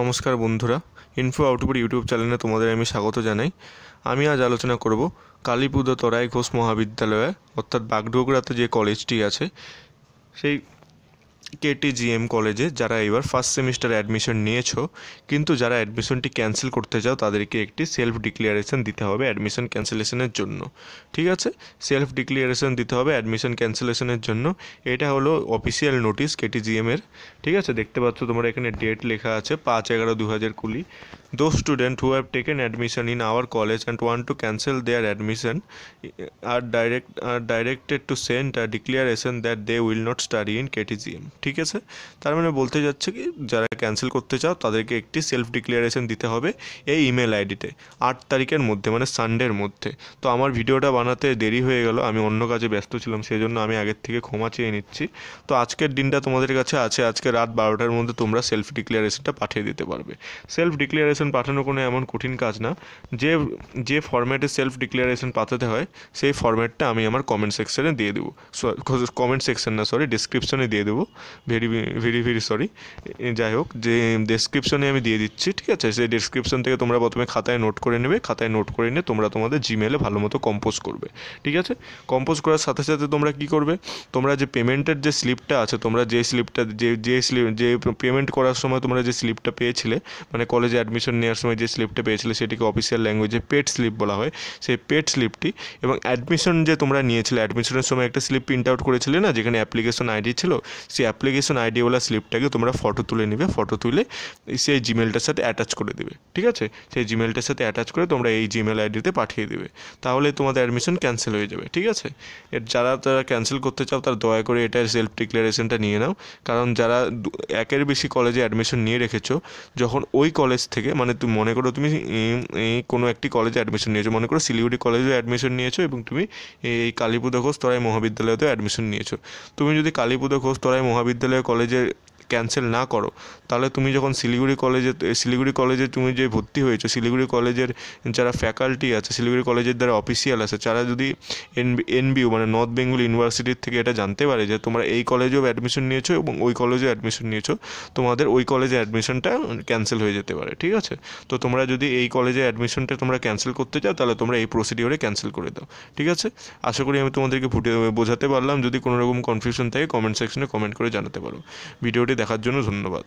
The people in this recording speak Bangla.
নমস্কার বন্ধুরা ইনফো আউটপুট ইউটিউব চ্যানেলে তোমাদের আমি স্বাগত জানাই আমি আজ আলোচনা করব কালীপুজো তরাই ঘোষ মহাবিদ্যালয়ে অর্থাৎ বাগডোগরাতে যে কলেজটি আছে সেই কেটিজিএম কলেজে যারা এবার ফার্স্ট সেমিস্টার অ্যাডমিশন নিয়েছো কিন্তু যারা অ্যাডমিশনটি ক্যান্সেল করতে চাও তাদেরকে একটি সেলফ ডিক্লিয়ারেশন দিতে হবে অ্যাডমিশন ক্যান্সেলেশনের জন্য ঠিক আছে সেলফ ডিক্লিয়ারেশন দিতে হবে অ্যাডমিশন ক্যান্সেলেশনের জন্য এটা হলো অফিসিয়াল নোটিশ কেটিজিএমের ঠিক আছে দেখতে পাচ্ছ তোমরা এখানে ডেট লেখা আছে পাঁচ এগারো দু হাজার কুড়ি Those students who have taken admission in our college and want to cancel their admission eh, are direct are directed to send a declaration that they will not study in KTGM ঠিক আছে তার মানে বলতে যাচ্ছে কি যারা ক্যান্সেল করতে চাও তাদেরকে একটি সেলফ ডিক্লারেশন দিতে হবে এই ইমেল আইডিতে আট তারিখের মধ্যে মানে সানডের মধ্যে তো আমার ভিডিওটা বানাতে দেরি হয়ে গেল আমি অন্য কাজে ব্যস্ত ছিলাম সেই জন্য আমি আগের থেকে ক্ষমা চেয়ে নিচ্ছি তো আজকের দিনটা তোমাদের কাছে আছে আজকে রাত বারোটার মধ্যে তোমরা সেলফ ডিক্লারেশনটা পাঠিয়ে দিতে পারবে সেলফ ডিক্লারেশন ডিক্লারেশন পাঠানো কোনো এমন কঠিন কাজ না যে যে ফর্ম্যাটে সেলফ ডিক্লারেশন পাঠাতে হয় সেই ফর্ম্যাটটা আমি আমার কমেন্ট সেকশানে দিয়ে দেবো কমেন্ট সেকশন না সরি ডিসক্রিপশনে দিয়ে দেবো ভেরি ভেরি ভেরি সরি যাই হোক যে ডিসক্রিপশনে আমি দিয়ে দিচ্ছি ঠিক আছে সেই ডিসক্রিপশন থেকে তোমরা প্রথমে খাতায় নোট করে নেবে খাতায় নোট করে নিয়ে তোমরা তোমাদের জিমেলে ভালো মতো কম্পোজ করবে ঠিক আছে কম্পোজ করার সাথে সাথে তোমরা কি করবে তোমরা যে পেমেন্টের যে স্লিপটা আছে তোমরা যে স্লিপটা যে যে স্লিপ যে পেমেন্ট করার সময় তোমরা যে স্লিপটা পেয়েছিলে মানে কলেজে অ্যাডমিশন অ্যাডমিশন নেওয়ার সময় যে স্লিপটা পেয়েছিলে সেটিকে অফিসিয়াল ল্যাঙ্গুয়েজে পেড স্লিপ বলা হয় সেই পেড স্লিপটি এবং অ্যাডমিশন যে তোমরা নিয়েছিলে অ্যাডমিশনের সময় একটা স্লিপ প্রিন্ট আউট করেছিলে না যেখানে অ্যাপ্লিকেশন আইডি ছিল সেই অ্যাপ্লিকেশন আইডিওয়ালা স্লিপটাকে তোমরা ফটো তুলে নেবে ফটো তুলে সেই জিমেলটার সাথে অ্যাটাচ করে দেবে ঠিক আছে সেই জিমেলটার সাথে অ্যাটাচ করে তোমরা এই জিমেল আইডিতে পাঠিয়ে দেবে তাহলে তোমাদের অ্যাডমিশন ক্যান্সেল হয়ে যাবে ঠিক আছে এর যারা তারা ক্যান্সেল করতে চাও তারা দয়া করে এটা সেলফ ডিক্লারেশনটা নিয়ে নাও কারণ যারা একের বেশি কলেজে অ্যাডমিশন নিয়ে রেখেছো যখন ওই কলেজ থেকে মানে তুমি মনে করো তুমি কোনো একটি কলেজে অ্যাডমিশন নিয়েছো মনে করো শিলিগুড়ি কলেজে অ্যাডমিশন নিয়েছো এবং তুমি এই ঘোষ তরাই মহাবিদ্যালয়তেও অ্যাডমিশন নিয়েছো তুমি যদি ঘোষ তরাই মহাবিদ্যালয় কলেজের ক্যান্সেল না করো তাহলে তুমি যখন শিলিগুড়ি কলেজে শিলিগুড়ি কলেজে তুমি যে ভর্তি হয়েছো শিলিগুড়ি কলেজের যারা ফ্যাকাল্টি আছে শিলিগুড়ি কলেজের দ্বারা অফিসিয়াল আছে যারা যদি এনবিউ মানে নর্থ বেঙ্গল ইউনিভার্সিটির থেকে এটা জানতে পারে যে তোমরা এই কলেজেও অ্যাডমিশন নিয়েছো এবং ওই কলেজেও অ্যাডমিশন নিয়েছো তোমাদের ওই কলেজে অ্যাডমিশনটা ক্যান্সেল হয়ে যেতে পারে ঠিক আছে তো তোমরা যদি এই কলেজে অ্যাডমিশনটা তোমরা ক্যান্সেল করতে চাও তাহলে তোমরা এই প্রসিডিওরে ক্যান্সেল করে দাও ঠিক আছে আশা করি আমি তোমাদেরকে ফুটে বোঝাতে পারলাম যদি কোনো রকম কনফিউশন থাকে কমেন্ট সেকশনে কমেন্ট করে জানাতে পারো ভিডিওটি দেখার জন্য ধন্যবাদ